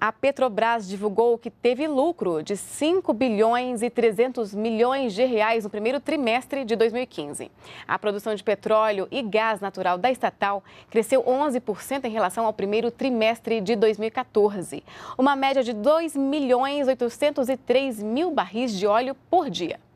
a Petrobras divulgou que teve lucro de 5 bilhões e 300 milhões de reais no primeiro trimestre de 2015. A produção de petróleo e gás natural da estatal cresceu 11% em relação ao primeiro trimestre de 2014, uma média de 2 milhões 803 mil barris de óleo por dia.